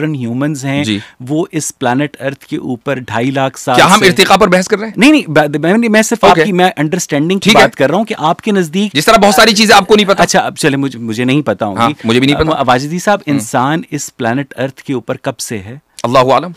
Modern humans हैं वो इस प्लानट अर्थ के ऊपर ढाई लाख साल क्या हम इर्तिका पर बहस कर रहे हैं नहीं नहीं मैं, मैं सिर्फ okay. आपकी मैं अंडरस्टैंडिंग की बात कर रहा हूँ कि आपके नजदीक जिस तरह बहुत सारी चीजें आपको नहीं पता अच्छा अब चले मुझे मुझे नहीं पता होगी हाँ, मुझे भी नहीं पता वाजिदी साहब हम्म। इंसान इस प्लानट अर्थ के ऊपर कब से है अल्लाह आलम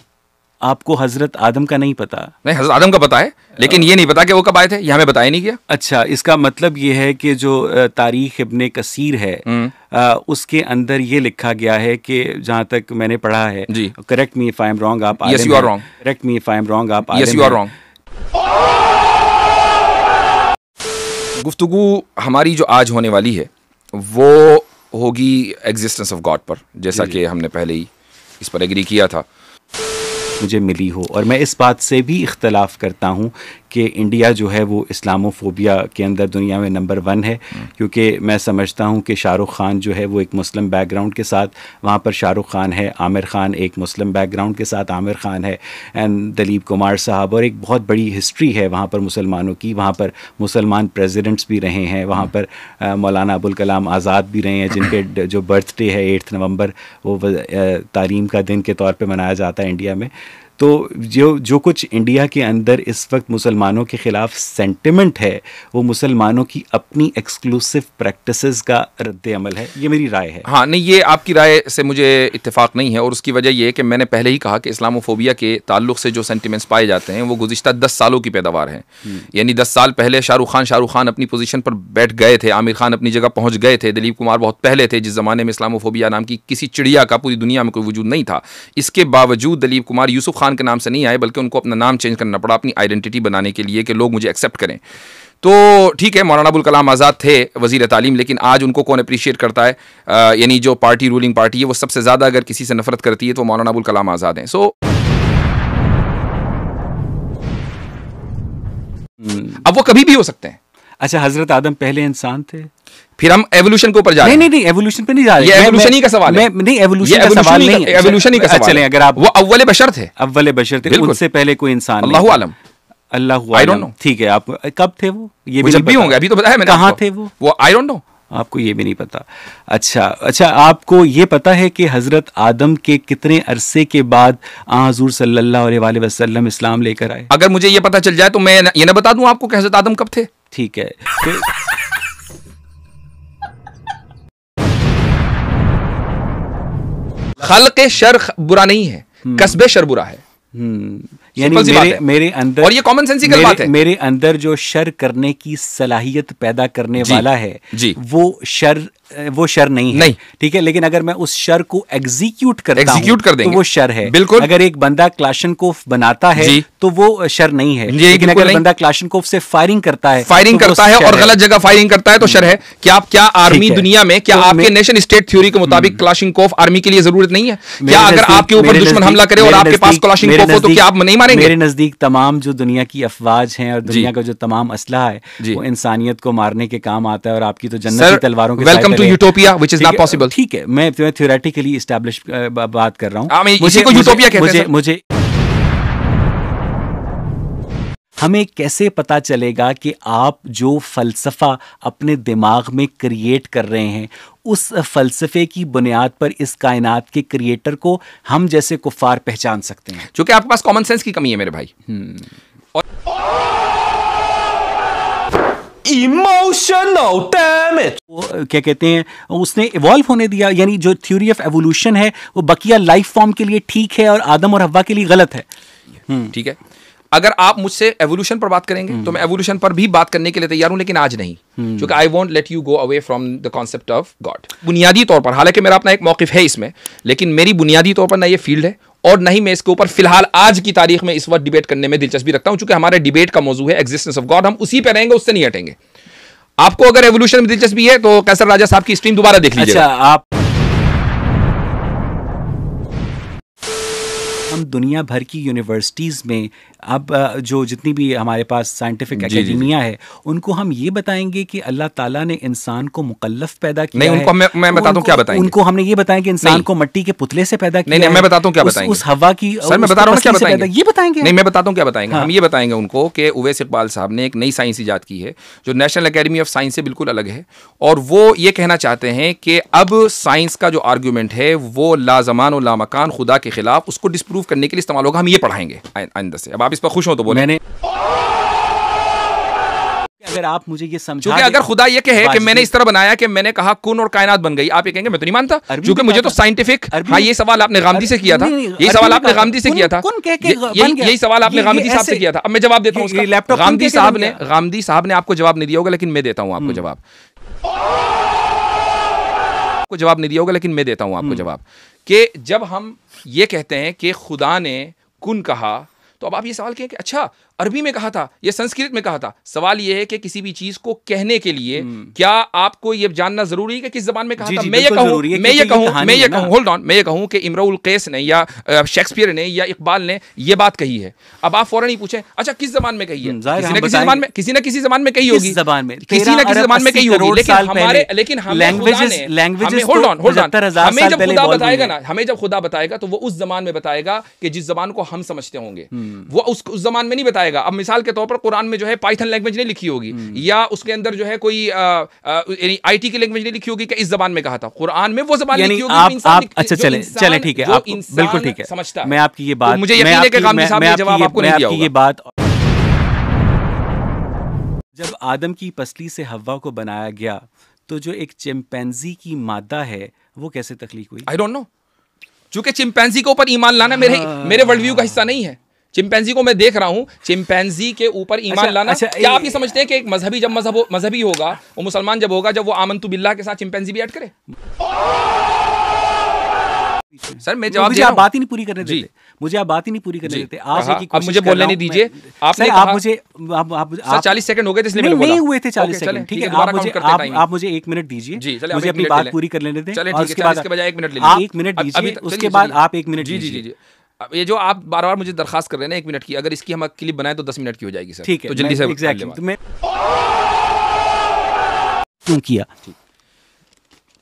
आपको हजरत आदम का नहीं पता नहीं हजरत आदम का पता है लेकिन ये नहीं पता कि वो कब आए थे ये हमें बताया नहीं गया अच्छा इसका मतलब ये है कि जो तारीख इबन कसीर है आ, हम्म। उसके अंदर ये लिखा गया है कि जहाँ तक मैंने पढ़ा है correct me if I am wrong आप yes you are wrong correct me if I am wrong आप यस यू आर रॉन्ग गुफ्तु हमारी जो आज होने वाली है वो होगी एग्जिस्टेंस ऑफ गॉड पर जैसा कि हमने पहले ही इस पर एग्री किया था मुझे मिली हो और मैं इस बात से भी इख्तलाफ करता हूँ कि इंडिया जो है वो इस्लामोफोबिया के अंदर दुनिया में नंबर वन है क्योंकि मैं समझता हूँ कि शाहरुख खान जो है वो एक मुस्लिम बैकग्राउंड के साथ वहाँ पर शाहरुख खान है आमिर खान एक मुस्लिम बैकग्राउंड के साथ आमिर खान है एंड दलीप कुमार साहब और एक बहुत बड़ी हिस्ट्री है वहाँ पर मुसलमानों की वहाँ पर मुसलमान प्रेजिडेंट्स भी रहे हैं वहाँ पर मौलाना अबुल कलाम आज़ाद भी रहे हैं जिनके जो बर्थडे है एट्थ नवंबर वो तालीम का दिन के तौर पर मनाया जाता है इंडिया में तो जो जो कुछ इंडिया के अंदर इस वक्त मुसलमानों के ख़िलाफ़ सेंटिमेंट है वो मुसलमानों की अपनी एक्सक्लूसिव प्रैक्टिस का रद्द अमल है ये मेरी राय है हाँ नहीं ये आपकी राय से मुझे इतफाक़ नहीं है और उसकी वजह यह है कि मैंने पहले ही कहा कि इस्लामोफोबिया के ताल्लुक से जो सेंटिमेंट्स पाए जाते हैं वो गुजशत दस सालों की पैदावार है हम्म। यानी दस साल पहले शाहरुख खान शाहरुख खान अपनी पोजीशन पर बैठ गए थे आमिर खान अपनी जगह पहुंच गए थे दिलीप कुमार बहुत पहले थे जिस ज़माने में इस्लामोफोबिया नाम की किसी चिड़िया का पूरी दुनिया में कोई वजूद नहीं था इसके बावजूद दिलीप कुमार यूसुफ खान के नाम से नहीं आए बल्कि उनको अपना नाम चेंज करना पड़ा अपनी आइडेंटिटी बनाने के लिए कि लोग मुझे एक्सेप्ट करें तो ठीक है मौलाना अबुल कलाम आज़ाद थे वजीर तालीम लेकिन आज उनको कौन अप्रिशिएट करता है यानी जो पार्टी रूलिंग पार्टी है वो सबसे ज़्यादा अगर किसी से नफरत करती है तो मौलाना अबुल कलाम आज़ाद हैं सो अब वो कभी भी हो सकते हैं अच्छा हजरत आदम पहले इंसान थे फिर हम एवोल्यूशन के ऊपर जा रहे हैं नहीं नहीं एवोल्यूशन पे नहीं जा रहे ये एवोल्यूशन ही का सवाल है मैं नहीं एवोल्यूशन का सवाल नहीं एवोल्यूशन ही का अच्छा, सवाल चलें अगर आप वो अव्वल बशर थे अव्वल बशर थे उससे पहले कोई इंसान अल्लाह आलम अल्लाह आई डोंट नो ठीक है आप कब थे वो ये भी जब भी होंगे अभी तो बताया मैंने कहाँ थे वो वो आई डोंट नो आपको ये भी नहीं पता अच्छा अच्छा आपको ये पता है कि हज़रत आदम के कितने अरसे के बाद हजूर सल्लल्लाहु अलैहि वसल्लम इस्लाम लेकर आए अगर मुझे ये पता चल जाए तो मैं ये ना बता दूं आपको कि हज़रत आदम कब थे ठीक है फिर खल के शर बुरा नहीं है हम्म। कस्बे शर बुरा है हम्म। यानी मेरे मेरे अंदर और ये कॉमन सेंसिकल बात है मेरे अंदर जो शर करने की सलाहियत पैदा करने वाला है जी, वो शर वो शर नहीं है ठीक है लेकिन अगर मैं उस शर को एग्जीक्यूट कर एग्जीक्यूट कर दे वो शर है बिल्कुल अगर एक बंदा क्लाशनकोफ बनाता है तो वो शर नहीं है लेकिन अगर बंदा क्लाशनकोफ से फायरिंग करता है फायरिंग तो करता है और गलत जगह फायरिंग करता है तो शर हम्म। है कि आप क्या आर्मी दुनिया में क्या तो आपके नेशन स्टेट थ्योरी के मुताबिक क्लाशनकोफ आर्मी हम्म। के लिए जरूरत नहीं है क्या अगर आपके ऊपर दुश्मन हमला करे और आपके पास क्लाशनकोफ हो तो क्या आप नहीं मारेंगे मेरे नजदीक तमाम जो दुनिया की अफवाज है और दुनिया का जो तमाम असला है वो इंसानियत को मारने के काम आता है और आपकी तो जन्नत तलवारों के welcome to utopia which is not possible ठीक है मैं थ्योरेटिकली तो स्टैब्लिश बात कर रहा हूँ मुझे को यूटोपिया कहते हैं मुझे हमें कैसे पता चलेगा कि आप जो फलसफा अपने दिमाग में क्रिएट कर रहे हैं उस फलसफे की बुनियाद पर इस कायनात के क्रिएटर को हम जैसे कुफार पहचान सकते हैं क्योंकि आपके पास कॉमन सेंस की कमी है मेरे भाई हम्म। और इमोशनल डैमेज वो क्या कहते हैं उसने इवॉल्व होने दिया यानी जो थ्योरी ऑफ एवोल्यूशन है वो बकिया लाइफ फॉर्म के लिए ठीक है और आदम और हवा के लिए गलत है ठीक है अगर आप मुझसे एवोल्यूशन पर बात करेंगे हम्म। तो मैं एवोल्यूशन पर भी बात करने के लिए तैयार हूं लेकिन आज नहीं हम्म। क्योंकि I won't let you go away from the concept of God बुनियादी तौर पर हालांकि मेरा अपना एक मौकफ है इसमें लेकिन मेरी बुनियादी तौर पर ना ये फील्ड है और नहीं मैं इसके ऊपर फिलहाल आज की तारीख में इस वक्त डिबेट करने में दिलचस्पी रखता हूं चूंकि हमारे डिबेट का मौजूद है एग्जिस्टेंस ऑफ गॉड हम उसी पर रहेंगे उससे नहीं हटेंगे आपको अगर एवोल्यूशन में दिलचस्पी है तो कैसर राजा साहब की स्ट्रीम दोबारा देख लीजिए अच्छा, आप हम दुनिया भर की यूनिवर्सिटीज़ में अब जो जितनी भी हमारे पास साइंटिफिक एकेडमिया है उनको हम ये बताएंगे कि अल्लाह ताला ने इंसान को मुकल्लफ पैदा किया नहीं उनको है, मैं, मैं तो बताता हूँ क्या बताएंगे उनको हमने ये बताया कि इंसान को मट्टी के पुतले से पैदा किया नहीं, नहीं मैं क्या बताएंगे उस हवा की सर मैं बता रहा हूँ क्या बताएंगे ये बताएंगे नहीं मैं बताता हूँ क्या बताएंगे हम हाँ। ये बताएंगे उनको कि उवैस इकबाल साहब ने एक नई साइंस ईजाद की है जो नेशनल अकेडमी ऑफ साइंस से बिल्कुल अलग है और वो ये कहना चाहते हैं कि अब साइंस का जो आर्ग्यूमेंट है वो लाजमान और लामकान खुदा के खिलाफ उसको डिस्प्रूव इम्प्रूव करने के लिए इस्तेमाल होगा हम ये पढ़ाएंगे आइंदा से अब आप इस पर खुश हो तो बोले अगर आप मुझे ये समझो क्योंकि अगर खुदा ये कहे कि मैंने इस तरह बनाया कि मैंने कहा कुन और कायनात बन गई आप ये कहेंगे मैं तो नहीं मानता क्योंकि मुझे तो साइंटिफिक हाँ ये सवाल आपने गांधी से किया था यही सवाल आपने गांधी से किया था यही सवाल आपने गांधी साहब से किया था अब मैं जवाब देता हूँ गांधी साहब ने गांधी साहब ने आपको जवाब नहीं दिया होगा लेकिन मैं देता हूँ आपको हम्म। जवाब आपको जवाब नहीं दिया होगा लेकिन मैं देता हूँ आपको हम्म। जवाब कि जब हम ये कहते हैं कि खुदा ने कुन कहा तो अब आप ये सवाल कहें कि अच्छा अरबी में कहा था या संस्कृत में कहा था सवाल यह है कि किसी भी चीज को कहने के लिए हम्म। क्या आपको यह जानना जरूरी है कि किस जबान में कहा जी, था जी, मैं ये कहूं मैं ये कहूं मैं ये होल्ड ऑन मैं ये कहूं कि इमराउल कैस ने या शेक्सपियर ने या इकबाल ने यह बात कही है अब आप फौरन ही पूछे अच्छा किस जबान में कही है हम्म, किसी ना किसी जबान में किसी ना किसी जबान में कही होगी जबान में किसी ना किसी जबान में कही होगी लेकिन हमारे लेकिन होल्ड ऑन होल्ड ऑन हमें जब खुदा बताएगा ना हमें जब खुदा बताएगा तो वो उस जबान में बताएगा कि जिस जबान को हम समझते होंगे हम्म। वो उस जबान में नहीं बताएगा आएगा अब मिसाल के तौर पर कुरान में जो है पाइथन लैंग्वेज नहीं लिखी होगी हम्म। या उसके अंदर जो है कोई आई टी की लैंग्वेज नहीं लिखी होगी कि इस जबान में कहा था कुरान में वो जबान लिखी होगी आप अच्छा चले चले ठीक है आप बिल्कुल ठीक है समझता मैं आपकी ये तो बात मुझे यकीन है जवाब आपको नहीं दिया ये बात जब आदम की पसली से हवा को बनाया गया तो जो एक चिंपैंजी की मादा है वो कैसे तकलीफ हुई आई डोंट नो चूंकि चिंपैंजी के ऊपर ईमान लाना मेरे मेरे वर्ल्ड हाँ। व्यू का हिस्सा नहीं है चिंपैंजी को मैं देख रहा हूँ चिंपैंजी के ऊपर ईमान अच्छा, लाना अच्छा, क्या आप ये समझते हैं कि एक मजहबी जब मजहब मजहबी होगा वो मुसलमान जब होगा जब वो आमंतु बिल्ला के साथ चिंपैंजी भी ऐड करे सर मैं जवाब मुझे आप बात ही नहीं पूरी करने देते मुझे आप बात ही नहीं पूरी करने देते आज हाँ, की अब मुझे बोलने नहीं दीजिए आपने आप मुझे आप आप चालीस सेकंड हो गए इसलिए मैंने नहीं हुए थे चालीस सेकंड ठीक है आप मुझे आप, मुझे एक मिनट दीजिए मुझे अपनी बात पूरी कर लेने दें उसके बाद एक मिनट एक मिनट दीजिए उसके बाद आप एक मिनट दीजिए ये जो आप बार बार मुझे दरखास्त कर रहे हैं एक मिनट की अगर इसकी हम क्लिप बनाए तो दस मिनट की हो जाएगी सर ठीक है तो जल्दी से एग्जैक्टली तो क्यों किया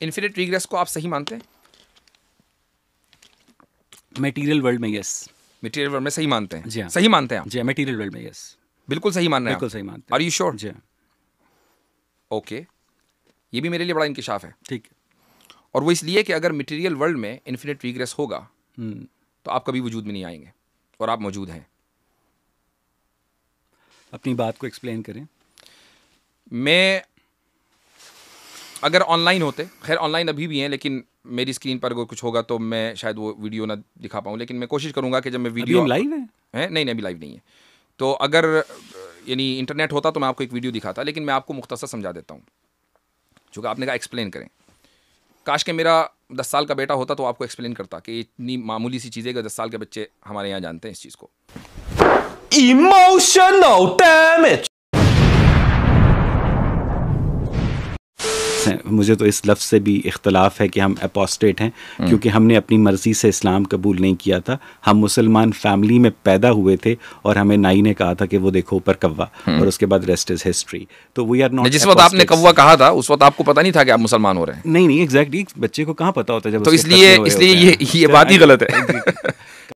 इन्फिनिट रिग्रेस को आप सही मानते हैं मेटीरियल वर्ल्ड में यस मेटीरियल वर्ल्ड में सही मानते हैं जी हाँ। सही मानते हैं जी मेटीरियल हाँ, वर्ल्ड में यस बिल्कुल सही मान रहे हैं बिल्कुल सही मानते हैं आर यू श्योर जी ओके हाँ। ये भी मेरे लिए बड़ा इंकशाफ है ठीक और वो इसलिए कि अगर मटेरियल वर्ल्ड में इन्फिनिट रिग्रेस होगा हम्म। तो आप कभी वजूद में नहीं आएंगे और आप मौजूद हैं अपनी बात को एक्सप्लेन करें मैं अगर ऑनलाइन होते खैर ऑनलाइन अभी भी हैं लेकिन मेरी स्क्रीन पर अगर कुछ होगा तो मैं शायद वो वीडियो ना दिखा पाऊँ लेकिन मैं कोशिश करूँगा कि जब मैं वीडियो लाइव है? है नहीं नहीं अभी लाइव नहीं है तो अगर यानी इंटरनेट होता तो मैं आपको एक वीडियो दिखाता लेकिन मैं आपको मुख्तसर समझा देता हूँ चूँकि आपने कहा एक्सप्लेन करें काश के मेरा दस साल का बेटा होता तो आपको एक्सप्लेन करता कि इतनी मामूली सी चीज़ें दस साल के बच्चे हमारे यहाँ जानते हैं इस चीज़ को इमोशनल डैमेज मुझे तो इस लफ्ज़ से भी इख्तलाफ है कि हम अपोस्टेट हैं हम्म। क्योंकि हमने अपनी मर्ज़ी से इस्लाम कबूल नहीं किया था हम मुसलमान फैमिली में पैदा हुए थे और हमें नाई ने कहा था कि वो देखो ऊपर कव्वा हम्म। और उसके बाद रेस्ट इज़ हिस्ट्री तो वी आर नॉट जिस वक्त आपने कव्वा कहा था उस वक्त आपको पता नहीं था कि आप मुसलमान हो रहे हैं नहीं नहीं एग्जैक्टली बच्चे को कहाँ पता होता है जब तो इसलिए इसलिए ये ये बात ही गलत है